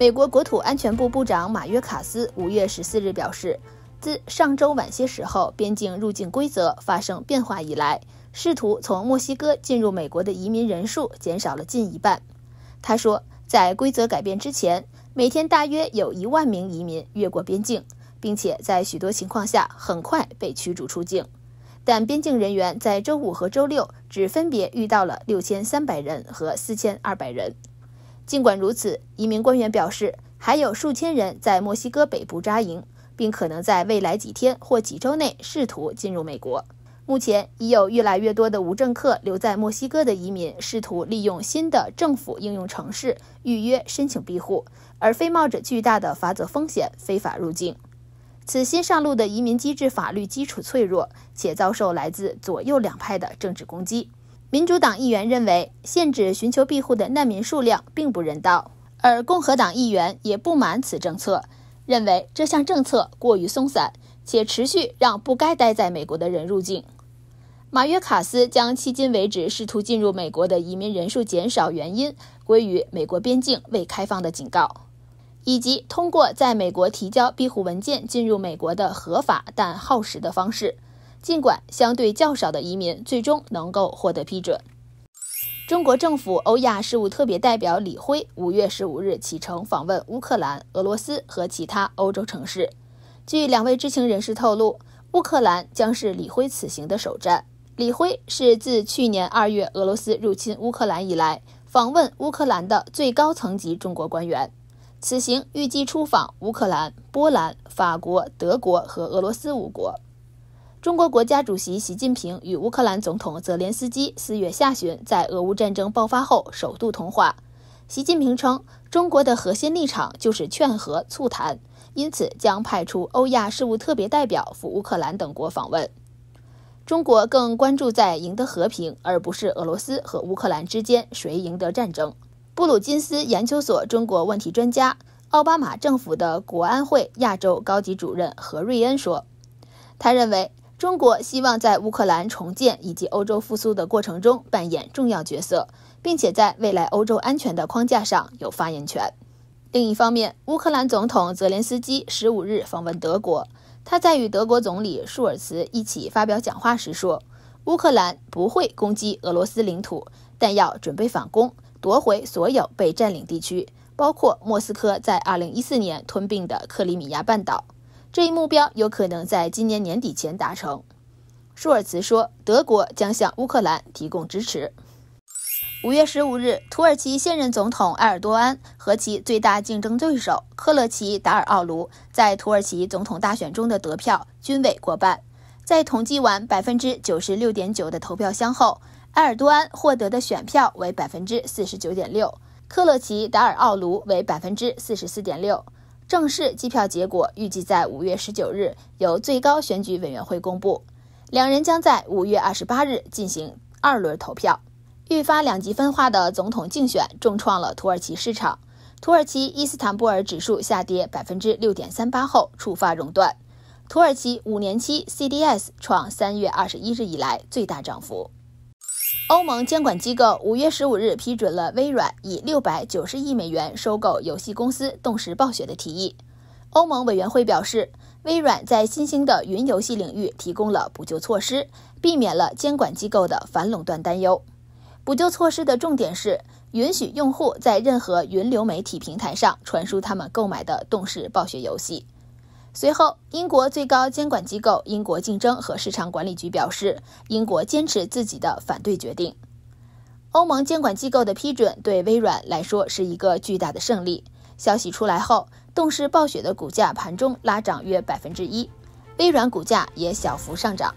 美国国土安全部部长马约卡斯五月十四日表示，自上周晚些时候边境入境规则发生变化以来，试图从墨西哥进入美国的移民人数减少了近一半。他说，在规则改变之前，每天大约有一万名移民越过边境，并且在许多情况下很快被驱逐出境。但边境人员在周五和周六只分别遇到了六千三百人和四千二百人。尽管如此，一名官员表示，还有数千人在墨西哥北部扎营，并可能在未来几天或几周内试图进入美国。目前已有越来越多的无证客留在墨西哥的移民试图利用新的政府应用程式预约申请庇护，而非冒着巨大的罚则风险非法入境。此新上路的移民机制法律基础脆弱，且遭受来自左右两派的政治攻击。民主党议员认为，限制寻求庇护的难民数量并不人道，而共和党议员也不满此政策，认为这项政策过于松散，且持续让不该待在美国的人入境。马约卡斯将迄今为止试图进入美国的移民人数减少原因归于美国边境未开放的警告，以及通过在美国提交庇护文件进入美国的合法但耗时的方式。尽管相对较少的移民最终能够获得批准，中国政府欧亚事务特别代表李辉五月十五日启程访问乌克兰、俄罗斯和其他欧洲城市。据两位知情人士透露，乌克兰将是李辉此行的首站。李辉是自去年二月俄罗斯入侵乌克兰以来访问乌克兰的最高层级中国官员。此行预计出访乌克兰、波兰、法国、德国和俄罗斯五国。中国国家主席习近平与乌克兰总统泽连斯基四月下旬在俄乌战争爆发后首度通话。习近平称，中国的核心立场就是劝和促谈，因此将派出欧亚事务特别代表赴乌克兰等国访问。中国更关注在赢得和平，而不是俄罗斯和乌克兰之间谁赢得战争。布鲁金斯研究所中国问题专家、奥巴马政府的国安会亚洲高级主任何瑞恩说，他认为。中国希望在乌克兰重建以及欧洲复苏的过程中扮演重要角色，并且在未来欧洲安全的框架上有发言权。另一方面，乌克兰总统泽连斯基十五日访问德国，他在与德国总理舒尔茨一起发表讲话时说：“乌克兰不会攻击俄罗斯领土，但要准备反攻，夺回所有被占领地区，包括莫斯科在二零一四年吞并的克里米亚半岛。”这一目标有可能在今年年底前达成，舒尔茨说，德国将向乌克兰提供支持。五月十五日，土耳其现任总统埃尔多安和其最大竞争对手克勒奇达尔奥卢在土耳其总统大选中的得票均未过半。在统计完百分之九十六点九的投票箱后，埃尔多安获得的选票为百分之四十九点六，克勒奇达尔奥卢为百分之四十四点六。正式计票结果预计在五月十九日由最高选举委员会公布，两人将在五月二十八日进行二轮投票。愈发两极分化的总统竞选重创了土耳其市场，土耳其伊斯坦布尔指数下跌百分之六点三八后触发熔断，土耳其五年期 CDS 创三月二十一日以来最大涨幅。欧盟监管机构五月十五日批准了微软以六百九十亿美元收购游戏公司动视暴雪的提议。欧盟委员会表示，微软在新兴的云游戏领域提供了补救措施，避免了监管机构的反垄断担忧。补救措施的重点是允许用户在任何云流媒体平台上传输他们购买的动视暴雪游戏。随后，英国最高监管机构英国竞争和市场管理局表示，英国坚持自己的反对决定。欧盟监管机构的批准对微软来说是一个巨大的胜利。消息出来后，动视暴雪的股价盘中拉涨约百分之一，微软股价也小幅上涨。